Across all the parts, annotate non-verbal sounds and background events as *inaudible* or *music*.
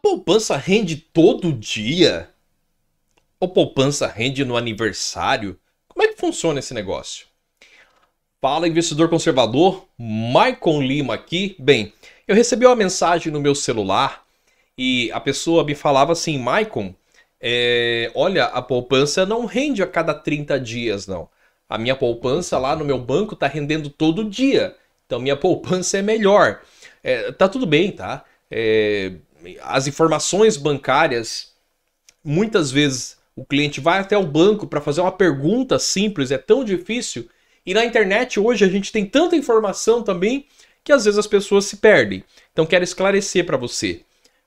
poupança rende todo dia? Ou poupança rende no aniversário? Como é que funciona esse negócio? Fala, investidor conservador, Maicon Lima aqui. Bem, eu recebi uma mensagem no meu celular e a pessoa me falava assim, Maicon, é, olha, a poupança não rende a cada 30 dias, não. A minha poupança lá no meu banco tá rendendo todo dia. Então minha *laughs* poupança é melhor. É, tá tudo bem, tá? É, as informações bancárias, muitas vezes o cliente vai até o banco para fazer uma pergunta simples, é tão difícil. E na internet hoje a gente tem tanta informação também que às vezes as pessoas se perdem. Então quero esclarecer para você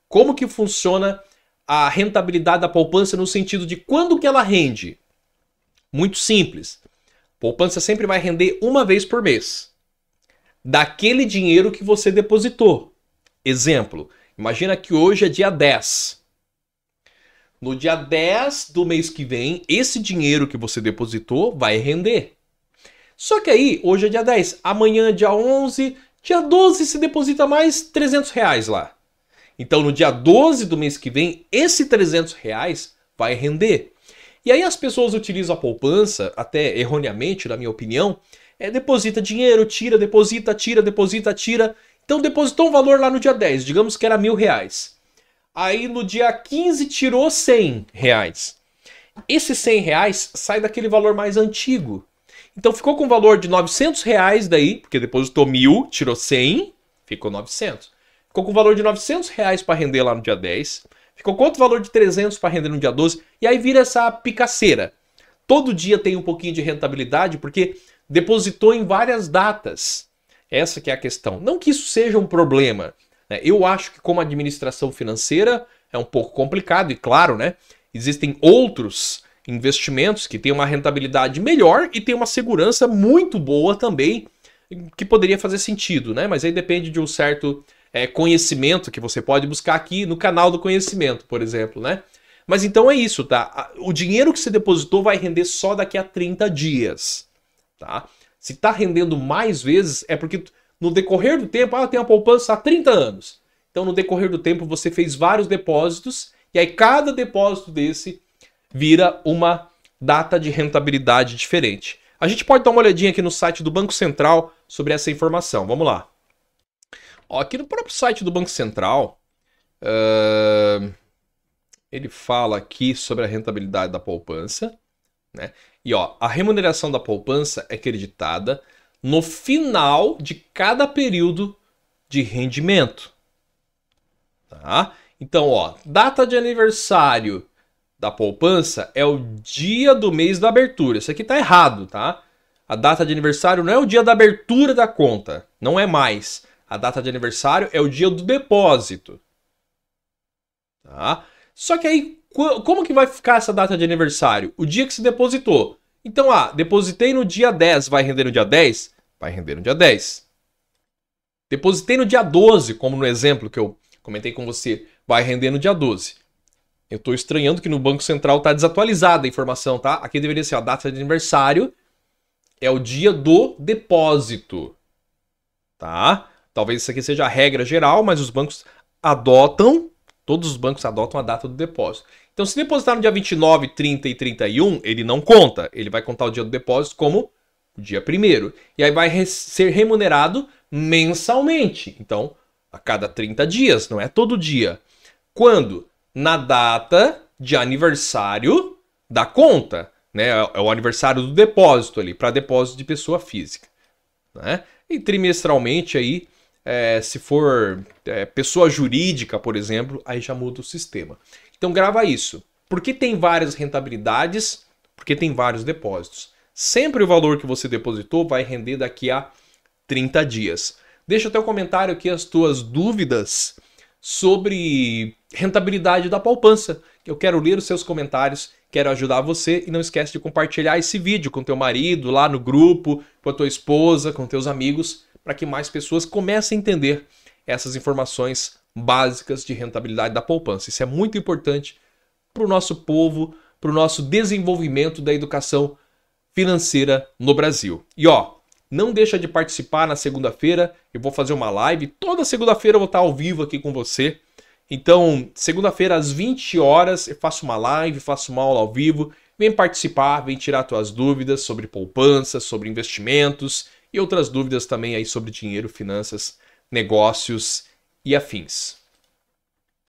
como que funciona a rentabilidade da poupança no sentido de quando que ela rende. Muito simples. Poupança sempre vai render uma vez por mês. Daquele dinheiro que você depositou. Exemplo, Imagina que hoje é dia 10. No dia 10 do mês que vem, esse dinheiro que você depositou vai render. Só que aí, hoje é dia 10, amanhã é dia 11, dia 12 se deposita mais 300 reais lá. Então, no dia 12 do mês que vem, esse 300 reais vai render. E aí as pessoas utilizam a poupança, até erroneamente, na minha opinião, é deposita dinheiro, tira, deposita, tira, deposita, tira, então depositou um valor lá no dia 10, digamos que era mil reais. Aí no dia 15 tirou 100 reais. Esse 100 reais sai daquele valor mais antigo. Então ficou com o valor de 900 reais daí, porque depositou mil, tirou 100, ficou 900. Ficou com o valor de 900 reais para render lá no dia 10. Ficou com outro valor de 300 para render no dia 12. E aí vira essa picaceira. Todo dia tem um pouquinho de rentabilidade, porque depositou em várias datas. Essa que é a questão. Não que isso seja um problema. Né? Eu acho que como administração financeira é um pouco complicado e claro, né? Existem outros investimentos que têm uma rentabilidade melhor e têm uma segurança muito boa também, que poderia fazer sentido, né? Mas aí depende de um certo é, conhecimento que você pode buscar aqui no canal do conhecimento, por exemplo, né? Mas então é isso, tá? O dinheiro que você depositou vai render só daqui a 30 dias, tá? Se está rendendo mais vezes, é porque no decorrer do tempo, ah, tem uma poupança há 30 anos. Então, no decorrer do tempo, você fez vários depósitos, e aí cada depósito desse vira uma data de rentabilidade diferente. A gente pode dar uma olhadinha aqui no site do Banco Central sobre essa informação. Vamos lá. Ó, aqui no próprio site do Banco Central, uh, ele fala aqui sobre a rentabilidade da poupança. Né? E ó, a remuneração da poupança é creditada no final de cada período de rendimento. Tá? Então, ó, data de aniversário da poupança é o dia do mês da abertura. Isso aqui tá errado, tá? A data de aniversário não é o dia da abertura da conta, não é mais. A data de aniversário é o dia do depósito. Tá? Só que aí como que vai ficar essa data de aniversário? O dia que se depositou. Então, ah, depositei no dia 10, vai render no dia 10? Vai render no dia 10. Depositei no dia 12, como no exemplo que eu comentei com você, vai render no dia 12. Eu estou estranhando que no Banco Central está desatualizada a informação, tá? Aqui deveria ser a data de aniversário, é o dia do depósito, tá? Talvez isso aqui seja a regra geral, mas os bancos adotam Todos os bancos adotam a data do depósito. Então, se depositar no dia 29, 30 e 31, ele não conta. Ele vai contar o dia do depósito como o dia primeiro. E aí vai re ser remunerado mensalmente. Então, a cada 30 dias, não é todo dia. Quando? Na data de aniversário da conta. Né? É o é aniversário do depósito ali, para depósito de pessoa física. Né? E trimestralmente aí é, se for é, pessoa jurídica, por exemplo, aí já muda o sistema. Então grava isso. Porque tem várias rentabilidades, porque tem vários depósitos. Sempre o valor que você depositou vai render daqui a 30 dias. Deixa o teu comentário aqui as tuas dúvidas sobre rentabilidade da poupança. Eu quero ler os seus comentários, quero ajudar você e não esquece de compartilhar esse vídeo com teu marido, lá no grupo, com a tua esposa, com teus amigos para que mais pessoas comecem a entender essas informações básicas de rentabilidade da poupança. Isso é muito importante para o nosso povo, para o nosso desenvolvimento da educação financeira no Brasil. E ó, não deixa de participar na segunda-feira. Eu vou fazer uma live. Toda segunda-feira eu vou estar ao vivo aqui com você. Então, segunda-feira às 20 horas eu faço uma live, faço uma aula ao vivo. Vem participar, vem tirar tuas dúvidas sobre poupança, sobre investimentos, e outras dúvidas também aí sobre dinheiro, finanças, negócios e afins.